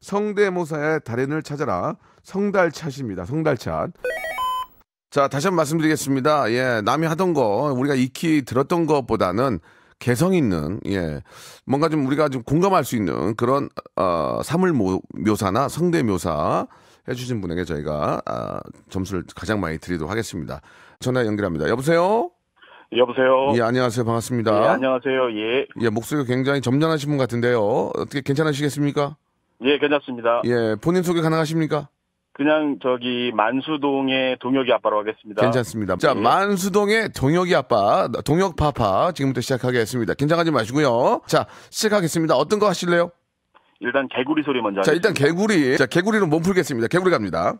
성대모사의 달인을 찾아라. 성달찻입니다. 성달찻. 자, 다시 한번 말씀드리겠습니다. 예, 남이 하던 거, 우리가 익히 들었던 것보다는 개성 있는, 예, 뭔가 좀 우리가 좀 공감할 수 있는 그런, 어, 사물 묘사나 성대 묘사 해주신 분에게 저희가, 아, 점수를 가장 많이 드리도록 하겠습니다. 전화 연결합니다. 여보세요? 여보세요. 예, 안녕하세요. 반갑습니다. 예, 안녕하세요. 예. 예, 목소리가 굉장히 점잖하신 분 같은데요. 어떻게 괜찮으시겠습니까? 예, 괜찮습니다. 예, 본인 소개 가능하십니까? 그냥 저기 만수동의 동혁이 아빠로 하겠습니다. 괜찮습니다. 자, 네. 만수동의 동혁이 아빠, 동혁 파파 지금부터 시작하겠습니다. 긴장하지 마시고요. 자, 시작하겠습니다. 어떤 거 하실래요? 일단 개구리 소리 먼저. 자, 하겠습니다. 일단 개구리. 자, 개구리로 몸 풀겠습니다. 개구리 갑니다.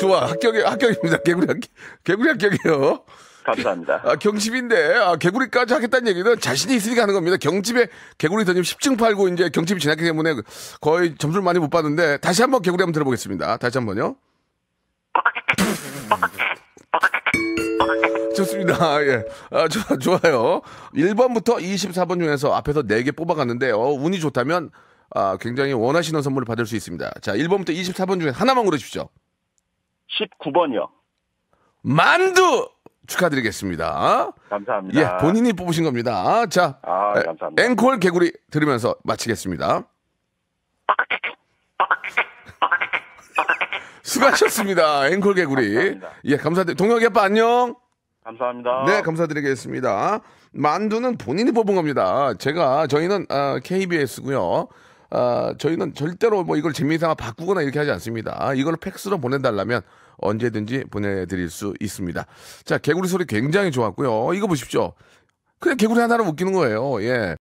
좋아, 합격이 합격입니다. 개구리 합격. 개구리 합격이요. 감사합니다. 아, 경칩인데 아, 개구리까지 하겠다는 얘기는 자신이 있으니까 하는 겁니다. 경칩에 개구리 던지 10층 팔고 이제 경칩이 지났기 때문에 거의 점수를 많이 못 받는데 다시 한번 개구리 한번 들어보겠습니다. 다시 한번요. 좋습니다. 예. 아, 좋아, 좋아요. 1번부터 24번 중에서 앞에서 4개 뽑아갔는데, 요 운이 좋다면, 아, 굉장히 원하시는 선물을 받을 수 있습니다. 자, 1번부터 24번 중에 하나만 고르십시오. 19번이요. 만두! 축하드리겠습니다. 감사합니다. 예, 본인이 뽑으신 겁니다. 자, 아, 감사합니다. 앵콜 개구리 들으면서 마치겠습니다. 수고하셨습니다. 앵콜 개구리. 감사합니다. 예, 감사드립니다. 동혁이 아빠 안녕. 감사합니다. 네, 감사드리겠습니다. 만두는 본인이 뽑은 겁니다. 제가 저희는 아, KBS고요. 아, 저희는 절대로 뭐 이걸 재미삼아 바꾸거나 이렇게 하지 않습니다. 아, 이걸 팩스로 보내달라면 언제든지 보내드릴 수 있습니다. 자, 개구리 소리 굉장히 좋았고요. 어, 이거 보십시오. 그냥 개구리 하나로 웃기는 거예요. 예.